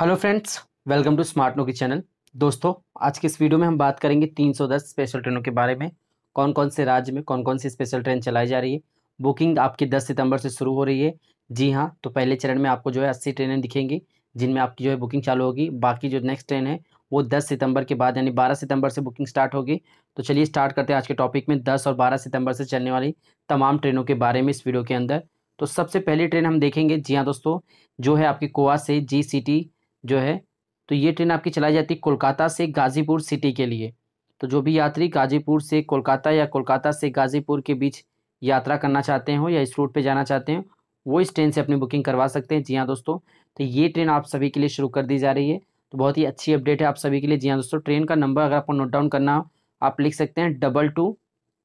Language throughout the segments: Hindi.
hello friends welcome to smart Noki channel दोस्तों आज के इस वीडियो में हम बात करेंगे 310 स्पेशल ट्रेनों के बारे में कौन कौन से राज्य में कौन कौन सी स्पेशल ट्रेन चलाई जा रही है बुकिंग आपकी 10 सितंबर से शुरू हो रही है जी हाँ तो पहले चरण में आपको जो है अस्सी ट्रेनें दिखेंगी जिनमें आपकी जो है बुकिंग चालू होगी बाकी जो नेक्स्ट ट्रेन है वो दस सितम्बर के बाद यानी बारह सितम्बर से बुकिंग स्टार्ट होगी तो चलिए स्टार्ट करते हैं आज के टॉपिक में दस और बारह सितम्बर से चलने वाली तमाम ट्रेनों के बारे में इस वीडियो के अंदर तो सबसे पहली ट्रेन हम देखेंगे जी हाँ दोस्तों जो है आपकी कोवा से जी सिटी जो है तो ये ट्रेन आपकी चलाई जाती है कोलकाता से गाजीपुर सिटी के लिए तो जो भी यात्री गाजीपुर से कोलकाता या कोलकाता से गाजीपुर के बीच यात्रा करना चाहते हो या इस रूट पर जाना चाहते हैं वो इस ट्रेन से अपनी बुकिंग करवा सकते हैं जी हाँ दोस्तों तो ये ट्रेन आप सभी के लिए शुरू कर दी जा रही है तो बहुत ही अच्छी अपडेट है आप सभी के लिए जी हाँ दोस्तों ट्रेन का नंबर अगर आपको नोट डाउन करना हो आप लिख सकते हैं double two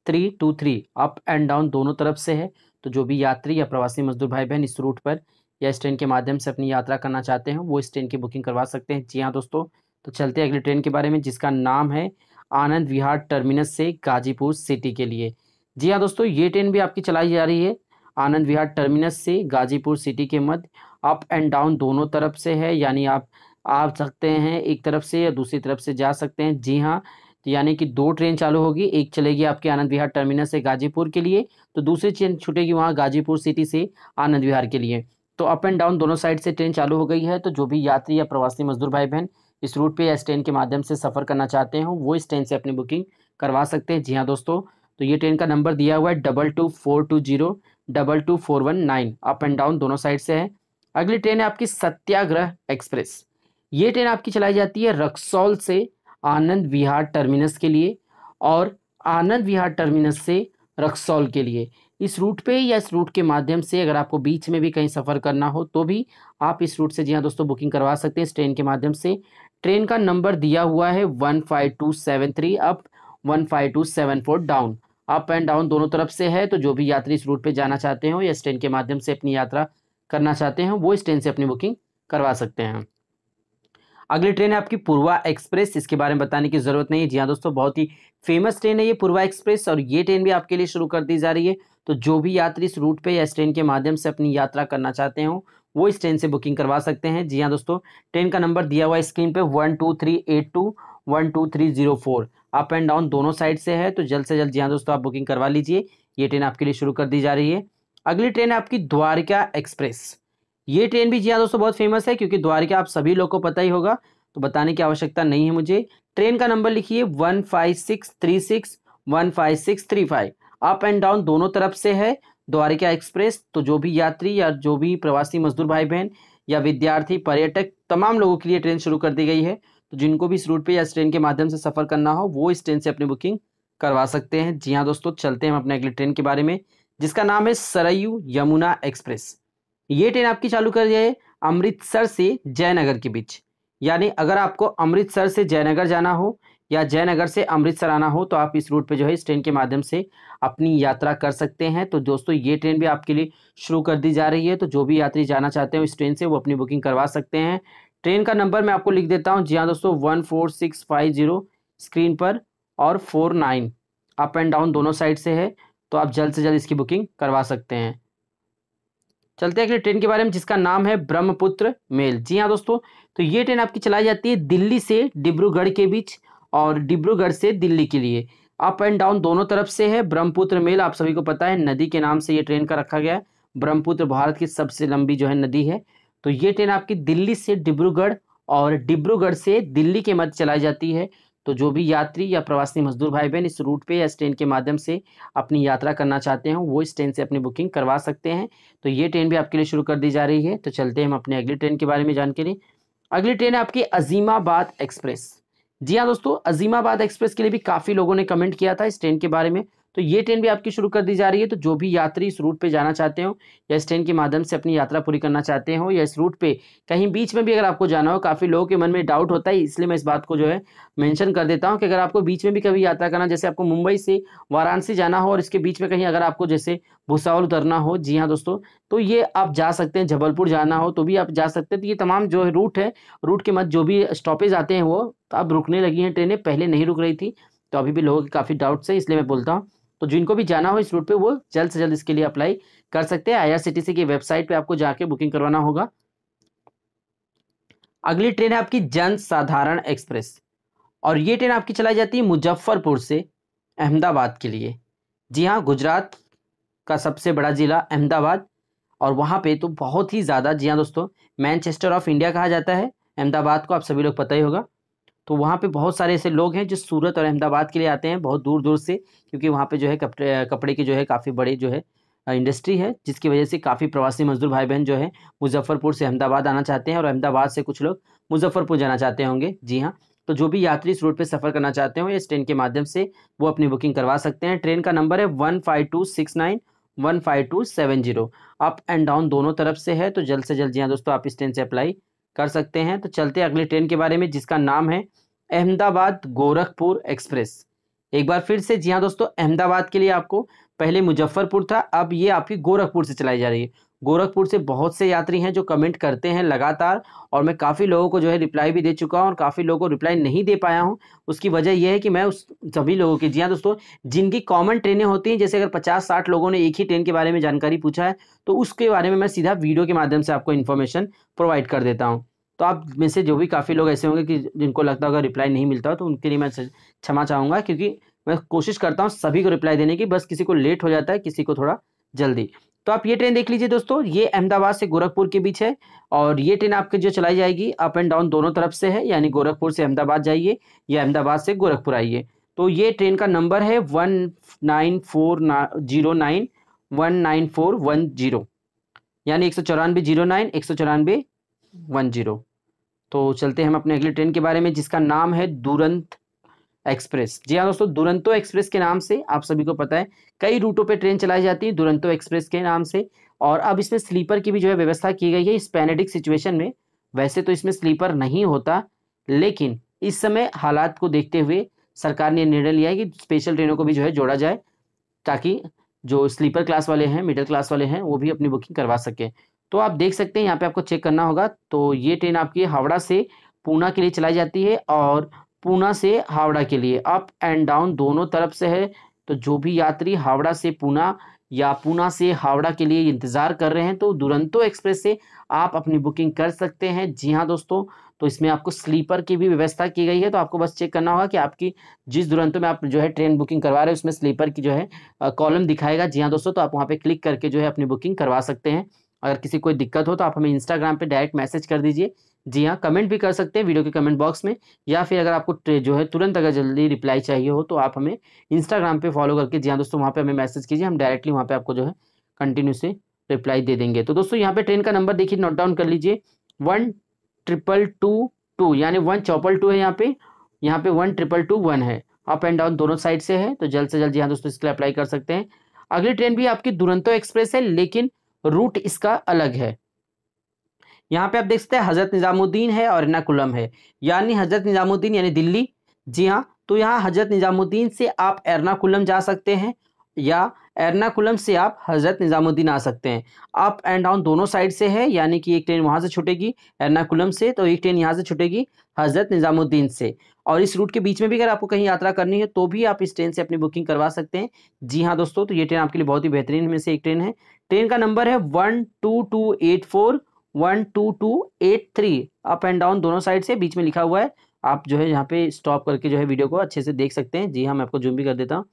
three two three up and down दोनों तरफ से है तो जो भी यात्री या प्रवासी मजदूर भाई बहन इस रूट पर या इस ट्रेन के माध्यम से अपनी यात्रा करना चाहते हैं वो इस ट्रेन की बुकिंग करवा सकते हैं जी हाँ दोस्तों तो चलते हैं अगली ट्रेन के बारे में जिसका नाम है आनंद विहार टर्मिनस से गाजीपुर सिटी के लिए जी हाँ दोस्तों ये ट्रेन भी आपकी चलाई जा रही है आनंद विहार टर्मिनस से गाजीपुर सिटी के मध्य अप एंड डाउन दोनों तरफ से है यानी आप आ सकते हैं एक तरफ से या दूसरी तरफ से जा सकते हैं जी हाँ तो यानी कि दो ट्रेन चालू होगी एक चलेगी आपके आनंद विहार टर्मिनस से गाजीपुर के लिए तो दूसरी ट्रेन छूटेगी वहाँ गाजीपुर सिटी से आनंद विहार के लिए तो अप एंड डाउन दोनों साइड से ट्रेन चालू हो गई है तो जो भी यात्री या प्रवासी मजदूर भाई बहन इस रूट पे या इस ट्रेन के माध्यम से सफ़र करना चाहते हो वो इस ट्रेन से अपनी बुकिंग करवा सकते हैं जी हाँ दोस्तों तो ये ट्रेन का नंबर दिया हुआ है double two four two zero double two four one nine up and down दोनों साइड से है अगली ट्रेन है आपकी सत्याग्रह एक्सप्रेस ये ट्रेन आपकी चलाई जाती है रक्सौल से आनंद विहार टर्मिनस के लिए और आनंद विहार टर्मिनस से रक्सौल के लिए इस रूट पे या इस रूट के माध्यम से अगर आपको बीच में भी कहीं सफ़र करना हो तो भी आप इस रूट से जी हाँ दोस्तों बुकिंग करवा सकते हैं इस ट्रेन के माध्यम से ट्रेन का नंबर दिया हुआ है one five two seven three up one five two seven four down up and down दोनों तरफ से है तो जो भी यात्री इस रूट पर जाना चाहते हो या इस ट्रेन के माध्यम से अपनी यात्रा करना चाहते हैं वो इस ट्रेन से अपनी बुकिंग करवा सकते हैं अगली ट्रेन है आपकी पूर्वा एक्सप्रेस इसके बारे में बताने की जरूरत नहीं है जी हाँ दोस्तों बहुत ही फेमस ट्रेन है ये पूर्वा एक्सप्रेस और ये ट्रेन भी आपके लिए शुरू कर दी जा रही है तो जो भी यात्री इस रूट पे या इस ट्रेन के माध्यम से अपनी यात्रा करना चाहते हो वो इस ट्रेन से बुकिंग करवा सकते हैं जी हाँ दोस्तों ट्रेन का नंबर दिया हुआ है स्क्रीन पे one two three eight two one two three zero four up and down दोनों साइड से है तो जल्द से जल्द जी हाँ दोस्तों आप बुकिंग करवा लीजिए ये ट्रेन आपके लिए शुरू कर दी जा रही है अगली ट्रेन है आपकी द्वारका एक्सप्रेस ये ट्रेन भी जी हाँ दोस्तों बहुत फेमस है क्योंकि द्वारका आप सभी लोग को पता ही होगा तो बताने की आवश्यकता नहीं है मुझे ट्रेन का नंबर लिखिए one five six three six one five six three five up and down दोनों तरफ से है द्वारका एक्सप्रेस तो जो भी यात्री या जो भी प्रवासी मजदूर भाई बहन या विद्यार्थी पर्यटक तमाम लोगों के लिए ट्रेन शुरू कर दी गई है तो जिनको भी इस रूट पे या इस ट्रेन के माध्यम से सफ़र करना हो वो इस ट्रेन से अपनी बुकिंग करवा सकते हैं जी हाँ दोस्तों चलते हैं हम अपने अगले ट्रेन के बारे में जिसका नाम है सरयू यमुना एक्सप्रेस ये ट्रेन आपकी चालू कर जाए अमृतसर से जयनगर के बीच यानी अगर आपको अमृतसर से जयनगर जाना हो या जयनगर से अमृतसर आना हो तो आप इस रूट पे जो है इस ट्रेन के माध्यम से अपनी यात्रा कर सकते हैं तो दोस्तों ये ट्रेन भी आपके लिए शुरू कर दी जा रही है तो जो भी यात्री जाना चाहते हैं इस ट्रेन से वो अपनी बुकिंग करवा सकते हैं ट्रेन का नंबर मैं आपको लिख देता हूँ जी हाँ दोस्तों one four six five zero screen पर और four nine up and down दोनों साइड से है तो आप जल्द से जल्द इसकी बुकिंग करवा सकते हैं चलते हैं अगली ट्रेन के बारे में जिसका नाम है ब्रह्मपुत्र मेल जी हाँ दोस्तों तो ये ट्रेन आपकी चलाई जाती है दिल्ली से डिब्रूगढ़ के बीच और डिब्रूगढ़ से दिल्ली के लिए अप एंड डाउन दोनों तरफ से है ब्रह्मपुत्र मेल आप सभी को पता है नदी के नाम से ये ट्रेन का रखा गया है ब्रह्मपुत्र भारत की सबसे लंबी जो है नदी है तो ये ट्रेन आपकी दिल्ली से डिब्रूगढ़ और डिब्रूगढ़ से दिल्ली के मध्य चलाई जाती है तो जो भी यात्री या प्रवासी मजदूर भाई बहन इस रूट पे या इस ट्रेन के माध्यम से अपनी यात्रा करना चाहते हैं वो इस ट्रेन से अपनी बुकिंग करवा सकते हैं तो ये ट्रेन भी आपके लिए शुरू कर दी जा रही है तो चलते हैं हम अपने अगली ट्रेन के बारे में लिए अगली ट्रेन है आपकी अजीमाबाद एक्सप्रेस जी हाँ दोस्तों अजीमाबाद एक्सप्रेस के लिए भी काफ़ी लोगों ने कमेंट किया था इस ट्रेन के बारे में तो ये ट्रेन भी आपकी शुरू कर दी जा रही है तो जो भी यात्री इस रूट पे जाना चाहते हो या इस ट्रेन के माध्यम से अपनी यात्रा पूरी करना चाहते हो या इस रूट पे कहीं बीच में भी अगर आपको जाना हो काफ़ी लोगों के मन में डाउट होता है इसलिए मैं इस बात को जो है मेंशन कर देता हूँ कि अगर आपको बीच में भी कभी यात्रा करना जैसे आपको मुंबई से वाराणसी जाना हो और इसके बीच में कहीं अगर आपको जैसे भूसावल उतरना हो जी हाँ दोस्तों तो ये आप जा सकते हैं जबलपुर जाना हो तो भी आप जा सकते हैं तो ये तमाम जो है रूट है रूट के मध्य जो भी स्टॉपेज आते हैं वो तो अब रुकने लगी हैं ट्रेनें पहले नहीं रुक रही थी तो अभी भी लोगों के काफ़ी डाउट्स हैं इसलिए मैं बोलता हूँ तो जिनको भी जाना हो इस रूट पे वो जल्द से जल्द इसके लिए अप्लाई कर सकते हैं आईआरसीटीसी की वेबसाइट पे आपको जाके बुकिंग करवाना होगा अगली ट्रेन है आपकी जन साधारण एक्सप्रेस और ये ट्रेन आपकी चलाई जाती है मुजफ्फरपुर से अहमदाबाद के लिए जी हाँ गुजरात का सबसे बड़ा ज़िला अहमदाबाद और वहाँ पे तो बहुत ही ज़्यादा जी हाँ दोस्तों मैनचेस्टर ऑफ इंडिया कहा जाता है अहमदाबाद को आप सभी लोग पता ही होगा तो वहाँ पे बहुत सारे ऐसे लोग हैं जो सूरत और अहमदाबाद के लिए आते हैं बहुत दूर दूर से क्योंकि वहाँ पे जो है कपड़े कपड़े की जो है काफ़ी बड़ी जो है इंडस्ट्री है जिसकी वजह से काफ़ी प्रवासी मजदूर भाई बहन जो है मुजफ्फरपुर से अहमदाबाद आना चाहते हैं और अहमदाबाद से कुछ लोग मुजफ्फरपुर जाना चाहते होंगे जी हाँ तो जो भी यात्री इस रूट पर सफ़र करना चाहते हो इस ट्रेन के माध्यम से वो अपनी बुकिंग करवा सकते हैं ट्रेन का नंबर है one five two six nine one five two seven zero up and down दोनों तरफ से है तो जल्द से जल्द जी हाँ दोस्तों आप इस ट्रेन से अप्लाई कर सकते हैं तो चलते अगले ट्रेन के बारे में जिसका नाम है अहमदाबाद गोरखपुर एक्सप्रेस एक बार फिर से जी हाँ दोस्तों अहमदाबाद के लिए आपको पहले मुजफ्फरपुर था अब ये आपकी गोरखपुर से चलाई जा रही है गोरखपुर से बहुत से यात्री हैं जो कमेंट करते हैं लगातार और मैं काफ़ी लोगों को जो है रिप्लाई भी दे चुका हूँ और काफ़ी लोगों को रिप्लाई नहीं दे पाया हूँ उसकी वजह यह है कि मैं उस सभी लोगों की जी हाँ दोस्तों जिनकी कॉमन ट्रेनें होती हैं जैसे अगर पचास साठ लोगों ने एक ही ट्रेन के बारे में जानकारी पूछा है तो उसके बारे में मैं सीधा वीडियो के माध्यम से आपको इन्फॉर्मेशन प्रोवाइड कर देता हूँ तो आप में से जो भी काफ़ी लोग ऐसे होंगे कि जिनको लगता होगा रिप्लाई नहीं मिलता हो तो उनके लिए मैं क्षमा चाहूँगा क्योंकि मैं कोशिश करता हूँ सभी को रिप्लाई देने की बस किसी को लेट हो जाता है किसी को थोड़ा जल्दी तो आप ये ट्रेन देख लीजिए दोस्तों ये अहमदाबाद से गोरखपुर के बीच है और ये ट्रेन आपके जो चलाई जाएगी अप एंड डाउन दोनों तरफ से है यानी गोरखपुर से अहमदाबाद जाइए या अहमदाबाद से गोरखपुर आइए तो ये ट्रेन का नंबर है वन नाइन फोर ना zero nine one nine four one zero यानी एक सौ चौरानवे जीरो नाइन एक सौ चौरानवे वन जीरो तो चलते हैं हम अपने अगली ट्रेन के बारे में जिसका नाम है दुरंत एक्सप्रेस जी हाँ दोस्तों दुरंतो एक्सप्रेस के नाम से आप सभी को पता है कई रूटों पे ट्रेन चलाई जाती है दुरंतो एक्सप्रेस के नाम से और अब इसमें स्लीपर की भी जो है व्यवस्था की गई है स्पेनेडिक सिचुएशन में वैसे तो इसमें स्लीपर नहीं होता लेकिन इस समय हालात को देखते हुए सरकार ने निर्णय लिया है कि स्पेशल ट्रेनों को भी जो है जोड़ा जाए ताकि जो स्लीपर क्लास वाले हैं मिडिल क्लास वाले हैं वो भी अपनी बुकिंग करवा सके तो आप देख सकते हैं यहाँ पे आपको चेक करना होगा तो ये ट्रेन आपकी हावड़ा से पूना के लिए चलाई जाती है और पूना से हावड़ा के लिए अप एंड डाउन दोनों तरफ से है तो जो भी यात्री हावड़ा से पूना या पूना से हावड़ा के लिए इंतज़ार कर रहे हैं तो दुरंतो एक्सप्रेस से आप अपनी बुकिंग कर सकते हैं जी हाँ दोस्तों तो इसमें आपको स्लीपर की भी व्यवस्था की गई है तो आपको बस चेक करना होगा कि आपकी जिस दुरंतों में आप जो है ट्रेन बुकिंग करवा रहे हैं उसमें स्लीपर की जो है कॉलम दिखाएगा जी हाँ दोस्तों तो आप वहाँ पर क्लिक करके जो है अपनी बुकिंग करवा सकते हैं अगर किसी कोई दिक्कत हो तो आप हमें इंस्टाग्राम पर डायरेक्ट मैसेज कर दीजिए जी हाँ कमेंट भी कर सकते हैं वीडियो के कमेंट बॉक्स में या फिर अगर आपको जो है तुरंत अगर जल्दी रिप्लाई चाहिए हो तो आप हमें इंस्टाग्राम पे फॉलो करके जी हाँ दोस्तों वहाँ पे हमें मैसेज कीजिए हम डायरेक्टली वहाँ पे आपको जो है कंटिन्यू से रिप्लाई दे देंगे तो दोस्तों यहाँ पे ट्रेन का नंबर देखिए नोट डाउन कर लीजिए वन ट्रिपल टू टू यानी वन चौपल टू है यहाँ पे यहाँ पे वन ट्रिपल टू वन है अप एंड डाउन दोनों साइड से है तो जल्द से जल्द यहाँ दोस्तों इसके लिए अप्लाई कर सकते हैं अगली ट्रेन भी आपकी दुरंतो एक्सप्रेस है लेकिन रूट इसका अलग है यहाँ पे आप देख सकते हैं हज़रत निज़ामुद्दीन है और एर्नाकुलम है यानी हज़रत निज़ामुद्दीन यानी दिल्ली जी हाँ तो यहाँ हज़रत निज़ामुद्दीन से आप एर्नाकुलम जा सकते हैं या एर्नाकुलम से आप हज़रत निज़ामुद्दीन आ सकते हैं अप एंड डाउन दोनों साइड से है यानी कि एक ट्रेन वहाँ से छुटेगी एर्नाकुलम से तो एक ट्रेन यहाँ से छुटेगी हज़रत निज़ामुद्दीन से और इस रूट के बीच में भी अगर आपको कहीं यात्रा करनी है तो भी आप इस ट्रेन से अपनी बुकिंग करवा सकते हैं जी हाँ दोस्तों तो ये ट्रेन आपके लिए बहुत ही बेहतरीन में से एक ट्रेन है ट्रेन का नंबर है one two two eight four one two two eight three up and down दोनों साइड से बीच में लिखा हुआ है आप जो है यहाँ पे स्टॉप करके जो है वीडियो को अच्छे से देख सकते हैं जी हाँ मैं आपको जूम भी कर देता हूँ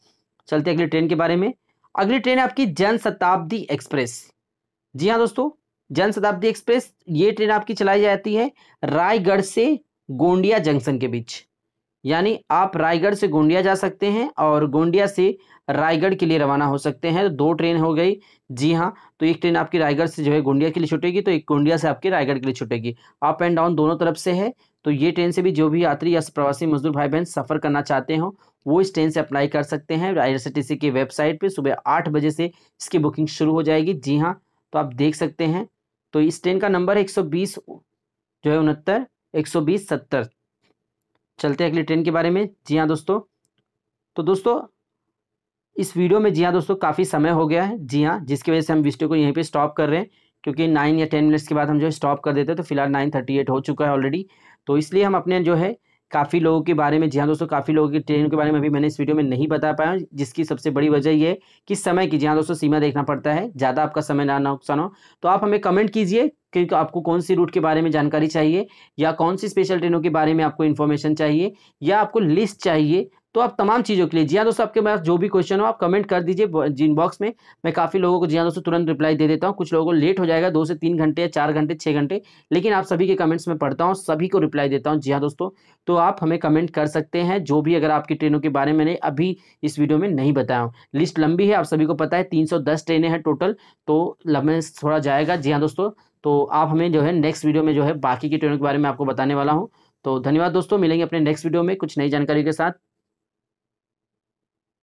चलते अगली ट्रेन के बारे में अगली ट्रेन है आपकी जन शताब्दी एक्सप्रेस जी हाँ दोस्तों जन शताब्दी एक्सप्रेस ये ट्रेन आपकी चलाई जाती है रायगढ़ से गोंडिया जंक्शन के बीच यानी आप रायगढ़ से गोंडिया जा सकते हैं और गोंडिया से रायगढ़ के लिए रवाना हो सकते हैं तो दो ट्रेन हो गई जी हाँ तो एक ट्रेन आपकी रायगढ़ से जो है गोंडिया के लिए छुटेगी तो एक गोंडिया से आपकी रायगढ़ के लिए छुटेगी अप एंड डाउन दोनों तरफ से है तो ये ट्रेन से भी जो भी यात्री या प्रवासी मजदूर भाई बहन सफ़र करना चाहते हो वो इस ट्रेन से अप्लाई कर सकते हैं आई की वेबसाइट पर सुबह आठ बजे से इसकी बुकिंग शुरू हो जाएगी जी हाँ तो आप देख सकते हैं तो इस ट्रेन का नंबर है एक जो है उनहत्तर एक सौ बीस सत्तर चलते हैं अगली ट्रेन के बारे में जी हाँ दोस्तों तो दोस्तों इस वीडियो में जी हाँ दोस्तों काफ़ी समय हो गया है जी हाँ जिसकी वजह से हम वीडियो को यहीं पे स्टॉप कर रहे हैं क्योंकि नाइन या टेन मिनट्स के बाद हम जो है स्टॉप कर देते हैं तो फिलहाल नाइन थर्टी एट हो चुका है ऑलरेडी तो इसलिए हम अपने जो है काफ़ी लोगों के बारे में जी हाँ दोस्तों काफ़ी लोगों की ट्रेन के बारे में अभी मैंने इस वीडियो में नहीं बता पाया जिसकी सबसे बड़ी वजह यह है कि समय की जी हाँ दोस्तों सीमा देखना पड़ता है ज़्यादा आपका समय ना नुकसान हो तो आप हमें कमेंट कीजिए क्योंकि आपको कौन सी रूट के बारे में जानकारी चाहिए या कौन सी स्पेशल ट्रेनों के बारे में आपको इन्फॉर्मेशन चाहिए या आपको लिस्ट चाहिए तो आप तमाम चीज़ों के लिए जी हाँ दोस्तों आपके पास जो भी क्वेश्चन हो आप कमेंट कर दीजिए जिन बॉक्स में मैं काफ़ी लोगों को जी हाँ दोस्तों तुरंत रिप्लाई दे देता हूँ कुछ लोगों को लेट हो जाएगा दो से तीन घंटे या चार घंटे छः घंटे लेकिन आप सभी के कमेंट्स में पढ़ता हूँ सभी को रिप्लाई देता हूँ जी हाँ दोस्तों तो आप हमें कमेंट कर सकते हैं जो भी अगर आपकी ट्रेनों के बारे में अभी इस वीडियो में नहीं बताया हूँ लिस्ट लंबी है आप सभी को पता है तीन ट्रेनें हैं टोटल तो लंबे थोड़ा जाएगा जी हाँ दोस्तों तो आप हमें जो है नेक्स्ट वीडियो में जो है बाकी की ट्रेनों के बारे में आपको बताने वाला हूँ तो धन्यवाद दोस्तों मिलेंगे अपने नेक्स्ट वीडियो में कुछ नई जानकारी के साथ